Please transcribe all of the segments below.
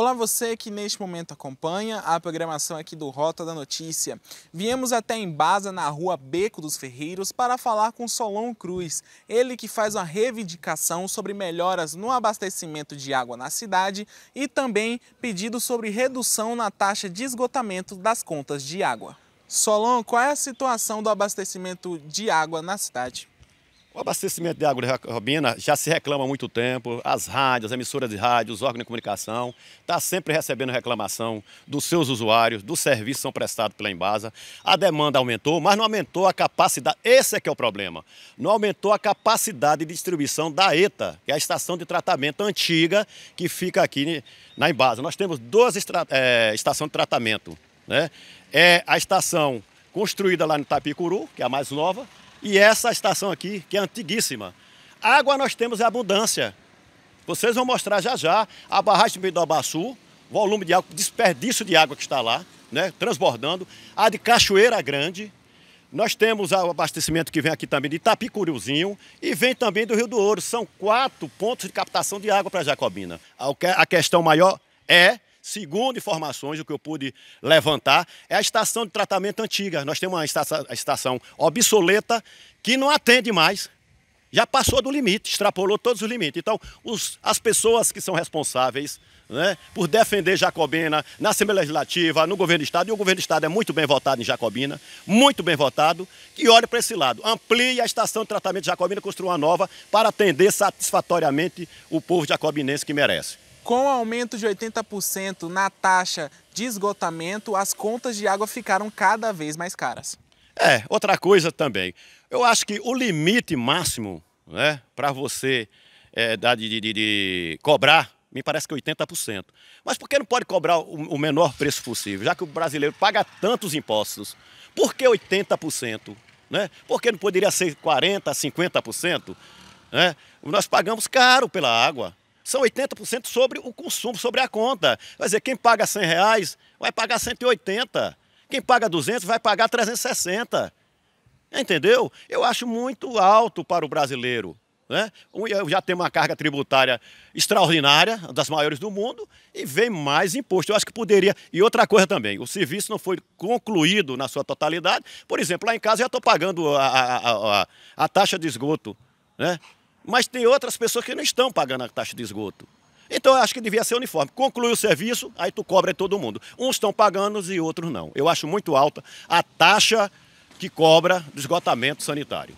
Olá você que neste momento acompanha a programação aqui do Rota da Notícia. Viemos até em Baza, na rua Beco dos Ferreiros, para falar com Solon Cruz, ele que faz uma reivindicação sobre melhoras no abastecimento de água na cidade e também pedido sobre redução na taxa de esgotamento das contas de água. Solon, qual é a situação do abastecimento de água na cidade? O abastecimento de água de Robina já se reclama há muito tempo, as rádios, as emissoras de rádio, os órgãos de comunicação, está sempre recebendo reclamação dos seus usuários, dos serviços que são prestados pela Embasa. A demanda aumentou, mas não aumentou a capacidade, esse é que é o problema, não aumentou a capacidade de distribuição da ETA, que é a estação de tratamento antiga que fica aqui na Embasa. Nós temos duas é, eh, estações de tratamento, né? É a estação construída lá no Tapicuru, que é a mais nova, e essa estação aqui, que é antiguíssima. Água nós temos em abundância. Vocês vão mostrar já já a barragem do o volume de água, desperdício de água que está lá, né, transbordando. A de Cachoeira Grande. Nós temos o abastecimento que vem aqui também de Itapicuruzinho e vem também do Rio do Ouro. São quatro pontos de captação de água para Jacobina. A questão maior é segundo informações, o que eu pude levantar, é a estação de tratamento antiga. Nós temos uma estação, obsoleta que não atende mais, já passou do limite, extrapolou todos os limites. Então, os, as pessoas que são responsáveis né, por defender Jacobina na Assembleia Legislativa, no governo do Estado, e o governo do Estado é muito bem votado em Jacobina, muito bem votado, que olhe para esse lado, amplie a estação de tratamento de Jacobina, construa uma nova para atender satisfatoriamente o povo jacobinense que merece. Com o aumento de 80% na taxa de esgotamento, as contas de água ficaram cada vez mais caras. É, outra coisa também. Eu acho que o limite máximo né, para você é, de, de, de, cobrar, me parece que 80%. Mas por que não pode cobrar o, o menor preço possível, já que o brasileiro paga tantos impostos? Por que 80%? Né? Por que não poderia ser 40%, 50%? Né? Nós pagamos caro pela água são 80% sobre o consumo, sobre a conta. Quer dizer, quem paga 100 reais vai pagar 180. Quem paga 200 vai pagar 360. Entendeu? Eu acho muito alto para o brasileiro. Né? Já tem uma carga tributária extraordinária, das maiores do mundo, e vem mais imposto. Eu acho que poderia. E outra coisa também, o serviço não foi concluído na sua totalidade. Por exemplo, lá em casa eu já estou pagando a, a, a, a taxa de esgoto. Né? mas tem outras pessoas que não estão pagando a taxa de esgoto. Então eu acho que devia ser uniforme. Conclui o serviço, aí tu cobra todo mundo. Uns estão pagando e outros não. Eu acho muito alta a taxa que cobra do esgotamento sanitário.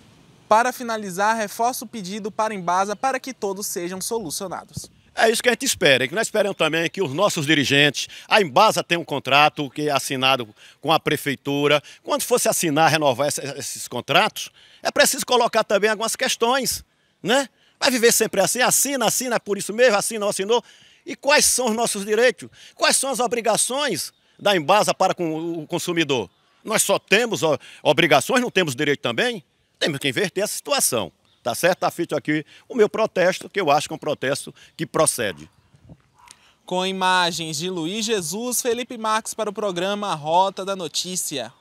Para finalizar, reforço o pedido para a Embasa para que todos sejam solucionados. É isso que a gente espera, que nós esperamos também que os nossos dirigentes, a Embasa tem um contrato que é assinado com a prefeitura. Quando fosse assinar, renovar esses, esses contratos, é preciso colocar também algumas questões né? Vai viver sempre assim, assina, assina por isso mesmo, assina, assinou. E quais são os nossos direitos? Quais são as obrigações da Embasa para com o consumidor? Nós só temos obrigações, não temos direito também? Temos que inverter essa situação, tá certo? Está feito aqui o meu protesto, que eu acho que é um protesto que procede. Com imagens de Luiz Jesus, Felipe Marques para o programa Rota da Notícia.